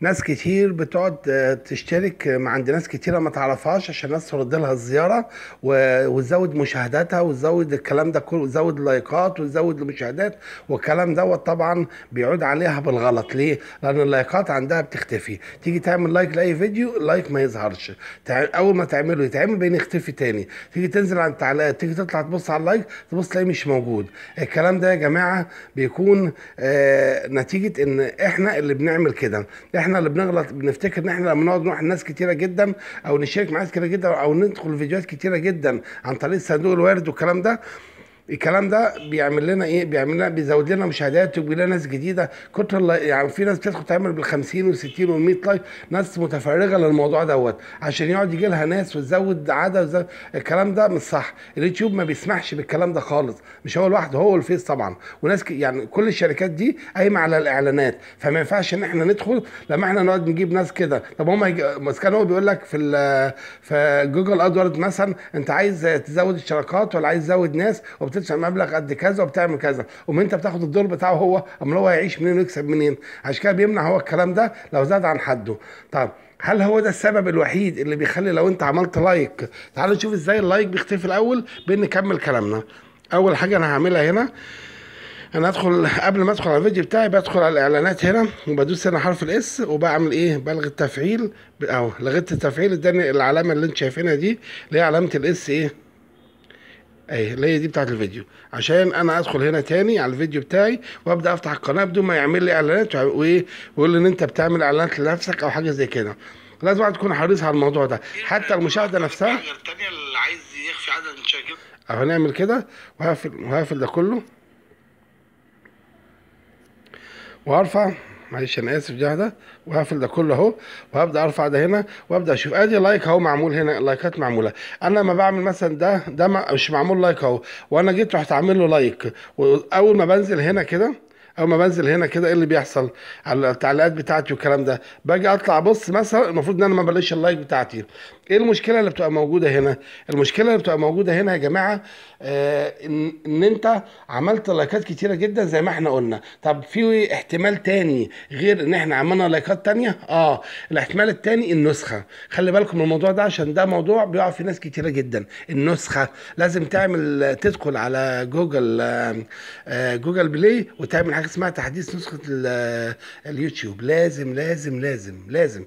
ناس كتير بتقعد آه، تشترك آه، عند ناس كتيره ما تعرفهاش عشان الناس ترد لها الزياره وتزود مشاهداتها وتزود الكلام ده كله وتزود اللايكات وتزود المشاهدات والكلام دوت طبعا بيعود عليها بالغلط ليه؟ لان اللايكات عندها بتختفي تيجي تعمل لايك لاي فيديو اللايك ما يظهرش اول ما تعمله يتعمل بين يختفي تاني تيجي تنزل على التعليقات تيجي تطلع تبص على اللايك تبص تلاقيه مش موجود الكلام ده يا جماعه بيكون آه، نتيجه ان احنا اللي بنعمل كده احنا اللي بنغلط بنفتكر ان احنا لما نقعد نروح لناس كتيره جدا او نشارك مع ناس كتيره جدا او ندخل فيديوهات كتيره جدا عن طريق صندوق الوارد والكلام ده الكلام ده بيعمل لنا ايه بيعمل لنا بيزود لنا مشاهدات وبيجيب لنا ناس جديده كتر الله يعني في ناس بتدخل تعمل بال 50 وال 60 وال 100 لايك ناس متفرغه للموضوع دوت عشان يقعد يجي لها ناس وتزود عدد وزود الكلام ده مش صح اليوتيوب ما بيسمحش بالكلام ده خالص مش هو لوحده هو والفيس طبعا وناس يعني كل الشركات دي قايمه على الاعلانات فما ينفعش ان احنا ندخل لما احنا نقعد نجيب ناس كده طب هم بس كان هو بيقول لك في في جوجل ادورد مثلا انت عايز تزود اشتراكات ولا عايز تزود ناس وبت حطيتش مبلغ قد كذا وبتعمل كذا قوم انت بتاخد الدور بتاعه هو ام هو هيعيش منين ويكسب منين عشان كده بيمنع هو الكلام ده لو زاد عن حده طب هل هو ده السبب الوحيد اللي بيخلي لو انت عملت لايك تعالوا نشوف ازاي اللايك بيختفي الاول بين نكمل كلامنا اول حاجه انا هعملها هنا انا ادخل قبل ما ادخل على الفيديو بتاعي بدخل على الاعلانات هنا وبدوس هنا حرف الاس وبعمل ايه بلغي التفعيل اهو لغيت التفعيل اداني العلامه اللي انت شايفينها دي اللي هي علامه الاس ايه اهي اللي هي دي بتاعت الفيديو عشان انا ادخل هنا تاني على الفيديو بتاعي وابدا افتح القناه بدون ما يعمل لي اعلانات وايه ويقول لي ان انت بتعمل اعلانات لنفسك او حاجه زي كده لازم واحد يكون حريص على الموضوع ده حتى المشاهده نفسها الثانيه اللي عايز يخفي عدد المشاهدين اهو هنعمل كده وهقفل وهقفل ده كله وارفع معلش انا اسف ده ده وهقفل ده كله اهو وهبدا ارفع ده هنا وابدا اشوف ادي آه، لايك اهو معمول هنا لايكات معموله انا لما بعمل مثلا ده ده مش معمول لايك اهو وانا جيت رحت عامل له لايك واول ما بنزل هنا كده اول ما بنزل هنا كده ايه اللي بيحصل على التعليقات بتاعتي والكلام ده باجي اطلع ابص مثلا المفروض ان انا ما بلاقيش اللايك بتاعتي ايه المشكله اللي بتبقى موجوده هنا المشكله اللي بتبقى موجوده هنا يا جماعه آه، ان, إن انت عملت لايكات كتيره جدا زي ما احنا قلنا طب في احتمال تاني غير ان احنا عملنا لايكات تانية اه الاحتمال التاني النسخه خلي بالكم من الموضوع ده عشان ده موضوع بيقع في ناس كتيره جدا النسخه لازم تعمل تدخل على جوجل آه، آه، جوجل بلاي وتعمل حاجه اسمها تحديث نسخه اليوتيوب لازم لازم لازم لازم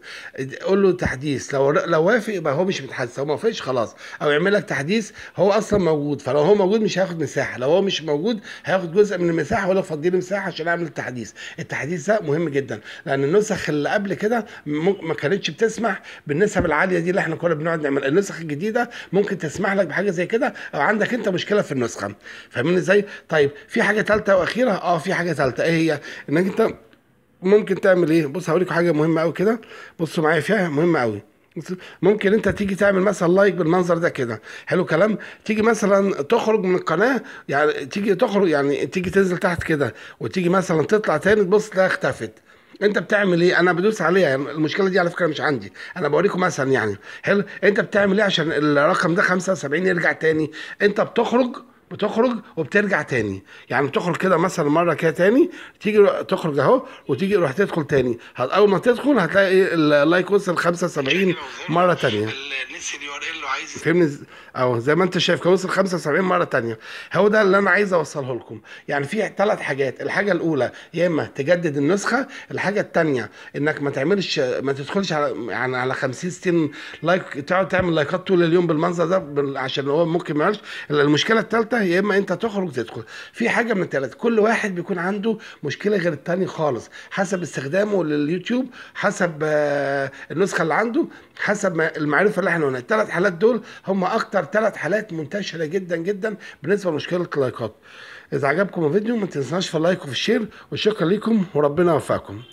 قول له تحديث لو لو وافق هو مش متحدث هو ما فيش خلاص او يعمل لك تحديث هو اصلا موجود فلو هو موجود مش هياخد مساحه لو هو مش موجود هياخد جزء من المساحه ولا فضي لي مساحه عشان اعمل التحديث التحديث ده مهم جدا لان النسخ اللي قبل كده ما كانتش بتسمح بالنسب العاليه دي اللي احنا كنا بنقعد نعمل النسخ الجديده ممكن تسمح لك بحاجه زي كده او عندك انت مشكله في النسخه فاهمني ازاي طيب في حاجه ثالثه واخيره اه في حاجه ثالثه ايه هي انك انت ممكن تعمل ايه بص هوريكم حاجه مهمه قوي كده بصوا معايا فيها مهمه قوي ممكن انت تيجي تعمل مثلا لايك بالمنظر ده كده حلو كلام تيجي مثلا تخرج من القناه يعني تيجي تخرج يعني تيجي تنزل تحت كده وتيجي مثلا تطلع تاني تبص تلاقيها اختفت انت بتعمل ايه انا بدوس عليها المشكله دي على فكره مش عندي انا بوريكم مثلا يعني حلو انت بتعمل ايه عشان الرقم ده 75 يرجع تاني انت بتخرج بتخرج وبترجع تاني يعني بتخرج كده مثلا مره كده تاني تيجي تخرج اهو وتيجي تروح تدخل تاني اول ما تدخل هتلاقي اللايك وصل 75 مره تانيه فهمني اهو زي ما انت شايف كان وصل 75 مره تانيه هو ده اللي انا عايز اوصله لكم يعني في ثلاث حاجات الحاجه الاولى يا اما تجدد النسخه الحاجه الثانيه انك ما تعملش ما تدخلش على يعني على 50 60 لايك تقعد تعمل لايكات طول اليوم بالمنظر ده عشان هو ممكن ما المشكله الثالثه كده يا اما انت تخرج تدخل في حاجه من ثلاث كل واحد بيكون عنده مشكله غير الثاني خالص حسب استخدامه لليوتيوب حسب آه، النسخه اللي عنده حسب المعرفه اللي احنا قلنا الثلاث حالات دول هم اكتر ثلاث حالات منتشره جدا جدا بالنسبه لمشكله اللايكات اذا عجبكم الفيديو ما تنسناش في اللايك وفي الشير وشكرا لكم وربنا يوفقكم